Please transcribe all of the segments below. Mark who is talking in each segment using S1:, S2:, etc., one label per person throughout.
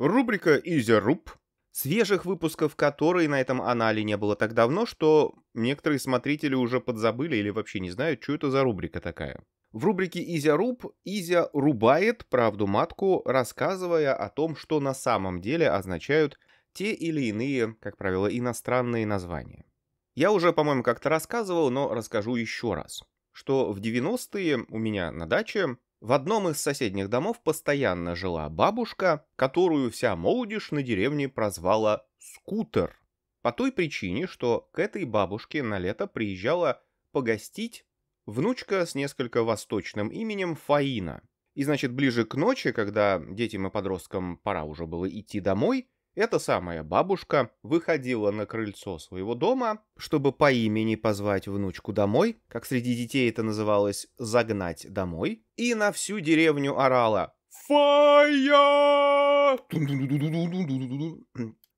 S1: Рубрика «Изеруб», свежих выпусков которой на этом анале не было так давно, что некоторые смотрители уже подзабыли или вообще не знают, что это за рубрика такая. В рубрике «Изя Руб» Изя рубает правду матку, рассказывая о том, что на самом деле означают те или иные, как правило, иностранные названия. Я уже, по-моему, как-то рассказывал, но расскажу еще раз, что в 90-е у меня на даче в одном из соседних домов постоянно жила бабушка, которую вся молодежь на деревне прозвала «скутер». По той причине, что к этой бабушке на лето приезжала погостить внучка с несколько восточным именем Фаина. И значит, ближе к ночи, когда детям и подросткам пора уже было идти домой, эта самая бабушка выходила на крыльцо своего дома, чтобы по имени позвать внучку домой, как среди детей это называлось «загнать домой», и на всю деревню орала «Фая!»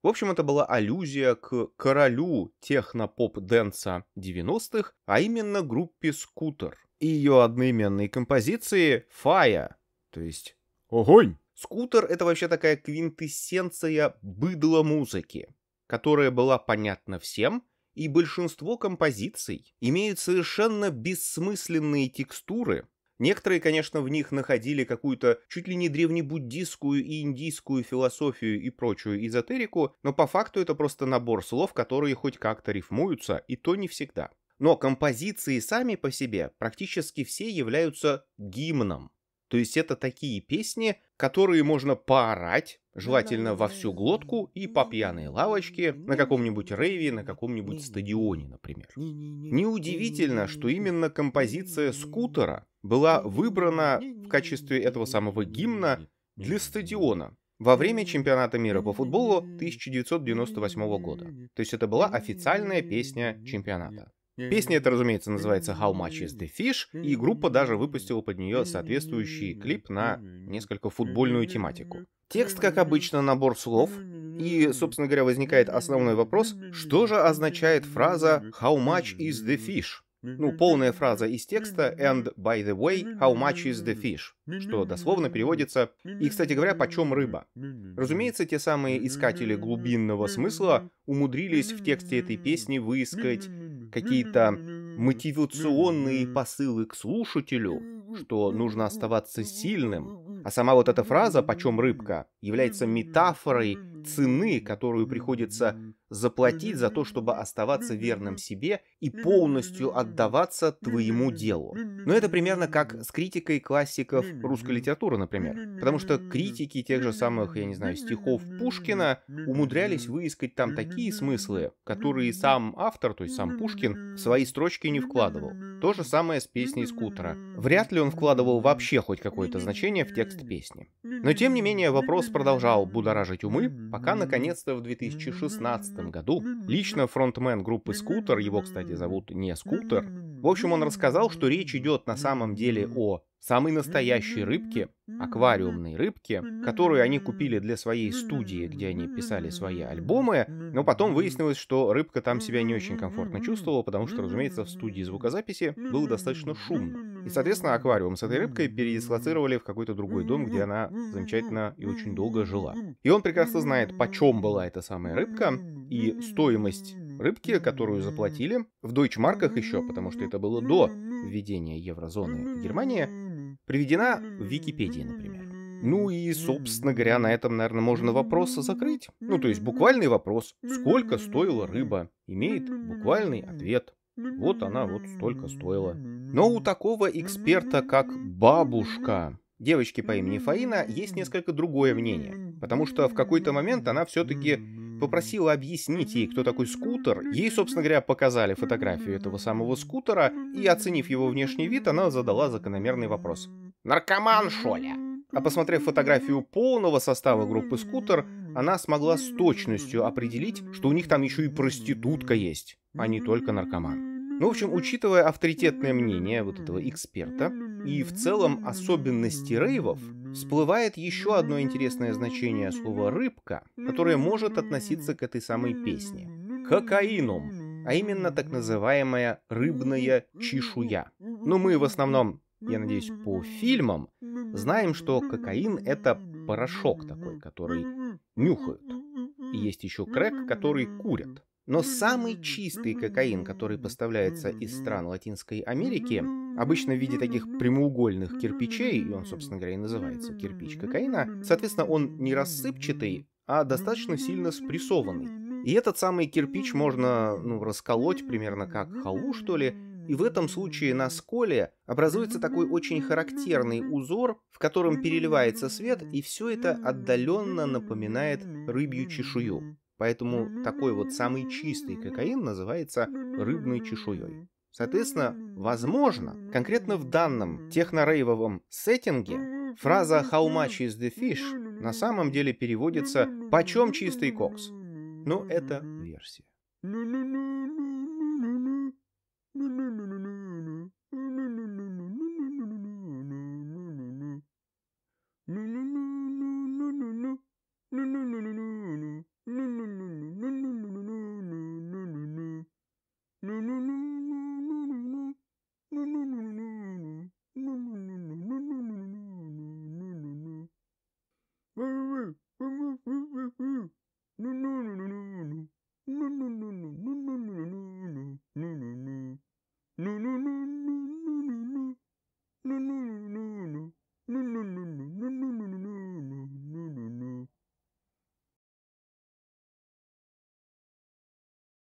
S1: В общем, это была аллюзия к королю техно-поп-дэнса 90-х, а именно группе «Скутер» и ее одноименной композиции «Фая», то есть «Огонь!» Скутер — это вообще такая квинтэссенция быдла музыки, которая была понятна всем, и большинство композиций имеют совершенно бессмысленные текстуры, Некоторые, конечно, в них находили какую-то чуть ли не древнебуддистскую и индийскую философию и прочую эзотерику, но по факту это просто набор слов, которые хоть как-то рифмуются, и то не всегда. Но композиции сами по себе практически все являются гимном. То есть это такие песни, которые можно поорать, желательно во всю глотку и по пьяной лавочке на каком-нибудь рейве, на каком-нибудь стадионе, например. Неудивительно, что именно композиция «Скутера» была выбрана в качестве этого самого гимна для стадиона, во время чемпионата мира по футболу 1998 года. То есть это была официальная песня чемпионата. Песня эта, разумеется, называется How Much Is The Fish, и группа даже выпустила под нее соответствующий клип на несколько футбольную тематику. Текст, как обычно, набор слов, и, собственно говоря, возникает основной вопрос, что же означает фраза «How much is the fish?» Ну, полная фраза из текста «And by the way, how much is the fish?» что дословно переводится «И, кстати говоря, почем рыба?». Разумеется, те самые искатели глубинного смысла умудрились в тексте этой песни выискать какие-то мотивационные посылы к слушателю, что нужно оставаться сильным. А сама вот эта фраза «почем рыбка» является метафорой цены, которую приходится заплатить за то, чтобы оставаться верным себе и полностью отдаваться твоему делу. Но это примерно как с критикой классиков русской литературы, например. Потому что критики тех же самых, я не знаю, стихов Пушкина умудрялись выискать там такие смыслы, которые сам автор, то есть сам Пушкин, в свои строчки не вкладывал. То же самое с песней Скутера. Вряд ли он вкладывал вообще хоть какое-то значение в текст песни. Но тем не менее вопрос продолжал будоражить умы, пока наконец-то в 2016 году. Лично фронтмен группы Скутер, его, кстати, зовут не Скутер, в общем, он рассказал, что речь идет на самом деле о самой настоящей рыбке, аквариумной рыбке, которую они купили для своей студии, где они писали свои альбомы, но потом выяснилось, что рыбка там себя не очень комфортно чувствовала, потому что, разумеется, в студии звукозаписи было достаточно шумно. И, соответственно, аквариум с этой рыбкой передислоцировали в какой-то другой дом, где она замечательно и очень долго жила. И он прекрасно знает, почем была эта самая рыбка, и стоимость рыбки, которую заплатили в дойчмарках еще, потому что это было до введения еврозоны в Германии, приведена в Википедии, например. Ну и, собственно говоря, на этом, наверное, можно вопрос закрыть. Ну, то есть буквальный вопрос. Сколько стоила рыба? Имеет буквальный ответ. Вот она вот столько стоила. Но у такого эксперта, как бабушка, девочки по имени Фаина, есть несколько другое мнение. Потому что в какой-то момент она все-таки попросила объяснить ей, кто такой скутер. Ей, собственно говоря, показали фотографию этого самого скутера, и, оценив его внешний вид, она задала закономерный вопрос. «Наркоман, Шоля!» А посмотрев фотографию полного состава группы «Скутер», она смогла с точностью определить, что у них там еще и проститутка есть, а не только наркоман. Ну, в общем, учитывая авторитетное мнение вот этого эксперта и в целом особенности рейвов, всплывает еще одно интересное значение слова «рыбка», которое может относиться к этой самой песне – кокаином, а именно так называемая рыбная чешуя. Но ну, мы в основном, я надеюсь, по фильмам знаем, что кокаин – это порошок такой, который нюхают. И есть еще крэк, который курят. Но самый чистый кокаин, который поставляется из стран Латинской Америки, обычно в виде таких прямоугольных кирпичей, и он, собственно говоря, и называется кирпич кокаина, соответственно, он не рассыпчатый, а достаточно сильно спрессованный. И этот самый кирпич можно ну, расколоть примерно как халу, что ли, и в этом случае на сколе образуется такой очень характерный узор, в котором переливается свет, и все это отдаленно напоминает рыбью чешую. Поэтому такой вот самый чистый кокаин называется рыбной чешуей. Соответственно, возможно, конкретно в данном техно-рейвовом сеттинге фраза «How much is the fish» на самом деле переводится «Почем чистый кокс?». Но это версия. Ну-ну-ну.